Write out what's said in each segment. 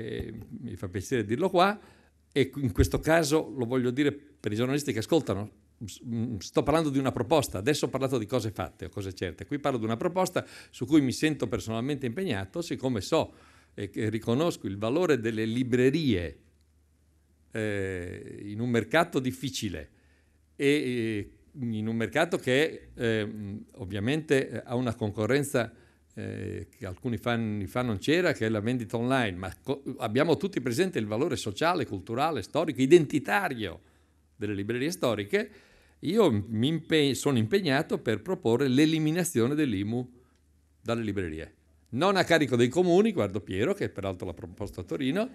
eh, mi fa piacere dirlo qua, e in questo caso lo voglio dire per i giornalisti che ascoltano, mm, sto parlando di una proposta, adesso ho parlato di cose fatte o cose certe, qui parlo di una proposta su cui mi sento personalmente impegnato, siccome so e riconosco il valore delle librerie eh, in un mercato difficile e eh, in un mercato che eh, mm, ovviamente eh, ha una concorrenza eh, che alcuni anni fa non c'era, che è la vendita online, ma co- abbiamo tutti presente il valore sociale, culturale, storico, identitario delle librerie storiche, io impeg- sono impegnato per proporre l'eliminazione dell'IMU dalle librerie. Non a carico dei comuni, guardo Piero che peraltro l'ha proposto a Torino,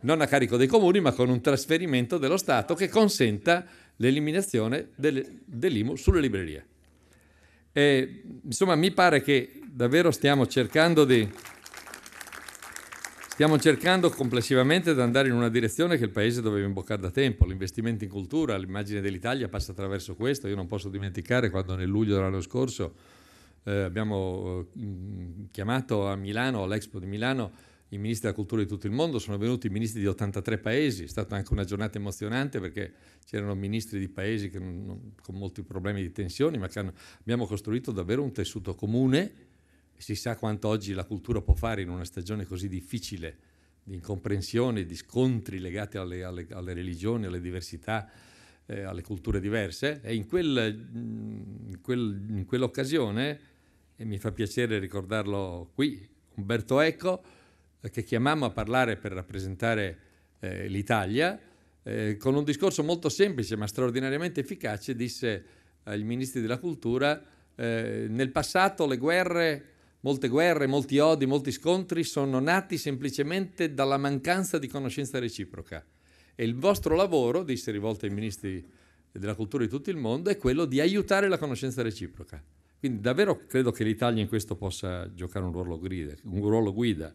non a carico dei comuni ma con un trasferimento dello Stato che consenta l'eliminazione del- dell'IMU sulle librerie. E, insomma, mi pare che davvero stiamo cercando di... Stiamo cercando complessivamente di andare in una direzione che il Paese doveva imboccare da tempo, l'investimento in cultura, l'immagine dell'Italia passa attraverso questo, io non posso dimenticare quando nel luglio dell'anno scorso eh, abbiamo eh, chiamato a Milano, all'Expo di Milano, i ministri della cultura di tutto il mondo, sono venuti i ministri di 83 paesi, è stata anche una giornata emozionante perché c'erano ministri di paesi non, con molti problemi di tensioni, ma che hanno, abbiamo costruito davvero un tessuto comune si sa quanto oggi la cultura può fare in una stagione così difficile di incomprensione, di scontri legati alle, alle, alle religioni, alle diversità, eh, alle culture diverse. E in, quel, in, quel, in quell'occasione, e mi fa piacere ricordarlo qui, Umberto Eco, eh, che chiamammo a parlare per rappresentare eh, l'Italia, eh, con un discorso molto semplice ma straordinariamente efficace, disse ai ministri della cultura, eh, nel passato le guerre Molte guerre, molti odi, molti scontri sono nati semplicemente dalla mancanza di conoscenza reciproca. E il vostro lavoro, disse rivolto ai ministri della cultura di tutto il mondo, è quello di aiutare la conoscenza reciproca. Quindi davvero credo che l'Italia in questo possa giocare un ruolo guida. Un ruolo guida.